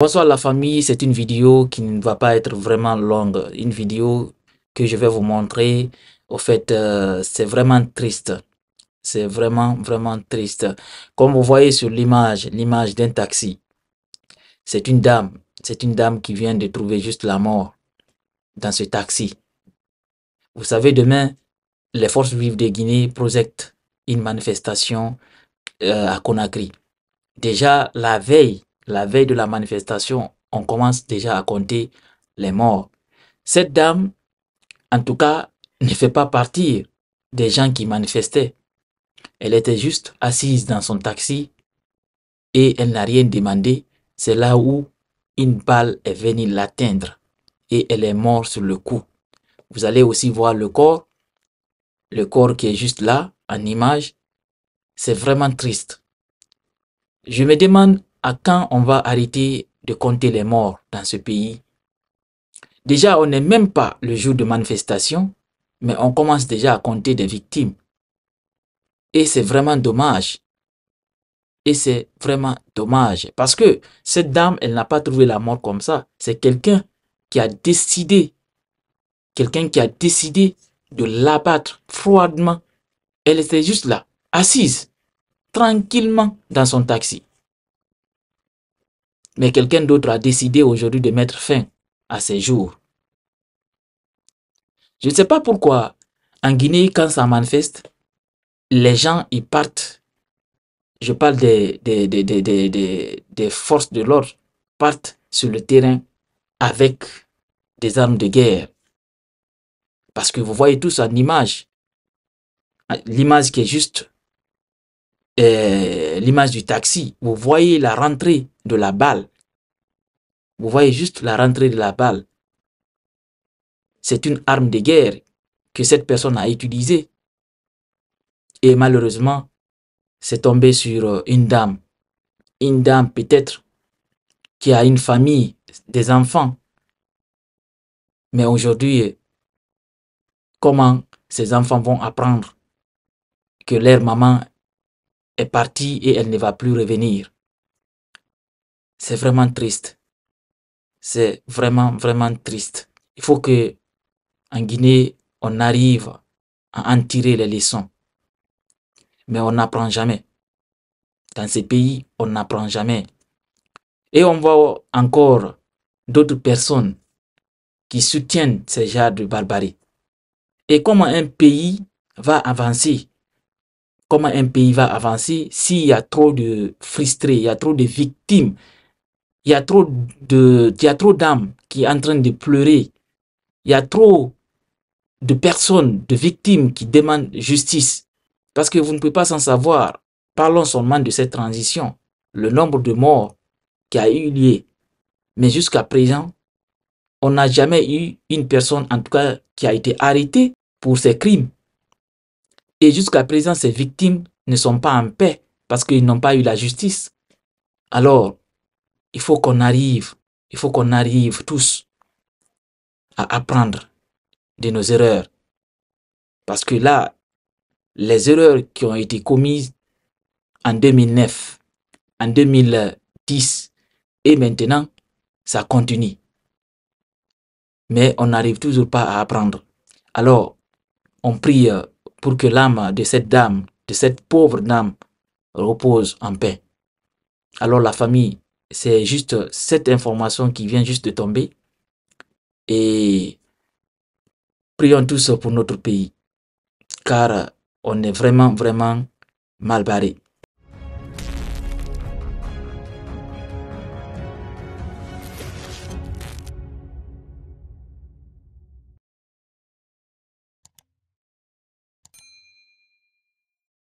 Bonsoir la famille, c'est une vidéo qui ne va pas être vraiment longue, une vidéo que je vais vous montrer. Au fait, euh, c'est vraiment triste, c'est vraiment, vraiment triste. Comme vous voyez sur l'image, l'image d'un taxi, c'est une dame, c'est une dame qui vient de trouver juste la mort dans ce taxi. Vous savez, demain, les forces vives de Guinée Projectent une manifestation euh, à Conakry. Déjà, la veille, la veille de la manifestation, on commence déjà à compter les morts. Cette dame, en tout cas, ne fait pas partie des gens qui manifestaient. Elle était juste assise dans son taxi et elle n'a rien demandé. C'est là où une balle est venue l'atteindre et elle est morte sur le coup. Vous allez aussi voir le corps, le corps qui est juste là en image. C'est vraiment triste. Je me demande à quand on va arrêter de compter les morts dans ce pays Déjà, on n'est même pas le jour de manifestation, mais on commence déjà à compter des victimes. Et c'est vraiment dommage. Et c'est vraiment dommage. Parce que cette dame, elle n'a pas trouvé la mort comme ça. C'est quelqu'un qui a décidé, quelqu'un qui a décidé de l'abattre froidement. Elle était juste là, assise, tranquillement dans son taxi. Mais quelqu'un d'autre a décidé aujourd'hui de mettre fin à ces jours. Je ne sais pas pourquoi, en Guinée, quand ça manifeste, les gens ils partent. Je parle des, des, forces de l'ordre, partent sur le terrain avec des armes de guerre. Parce que vous voyez tous en image, l'image qui est juste, euh, l'image du taxi, vous voyez la rentrée de la balle. Vous voyez juste la rentrée de la balle. C'est une arme de guerre que cette personne a utilisée. Et malheureusement, c'est tombé sur euh, une dame. Une dame peut-être qui a une famille, des enfants. Mais aujourd'hui, comment ces enfants vont apprendre que leur maman est partie et elle ne va plus revenir c'est vraiment triste. C'est vraiment, vraiment triste. Il faut que, en Guinée, on arrive à en tirer les leçons. Mais on n'apprend jamais. Dans ces pays, on n'apprend jamais. Et on voit encore d'autres personnes qui soutiennent ces genre de barbarie. Et comment un pays va avancer Comment un pays va avancer s'il y a trop de frustrés, il y a trop de victimes il y a trop de, d'âmes qui est en train de pleurer. Il y a trop de personnes, de victimes qui demandent justice. Parce que vous ne pouvez pas s'en savoir. Parlons seulement de cette transition, le nombre de morts qui a eu lieu. Mais jusqu'à présent, on n'a jamais eu une personne, en tout cas, qui a été arrêtée pour ces crimes. Et jusqu'à présent, ces victimes ne sont pas en paix parce qu'ils n'ont pas eu la justice. Alors, il faut qu'on arrive, il faut qu'on arrive tous à apprendre de nos erreurs. Parce que là, les erreurs qui ont été commises en 2009, en 2010 et maintenant, ça continue. Mais on n'arrive toujours pas à apprendre. Alors, on prie euh, pour que l'âme de cette dame, de cette pauvre dame, repose en paix. Alors la famille c'est juste cette information qui vient juste de tomber. Et prions tous pour notre pays, car on est vraiment, vraiment mal barré.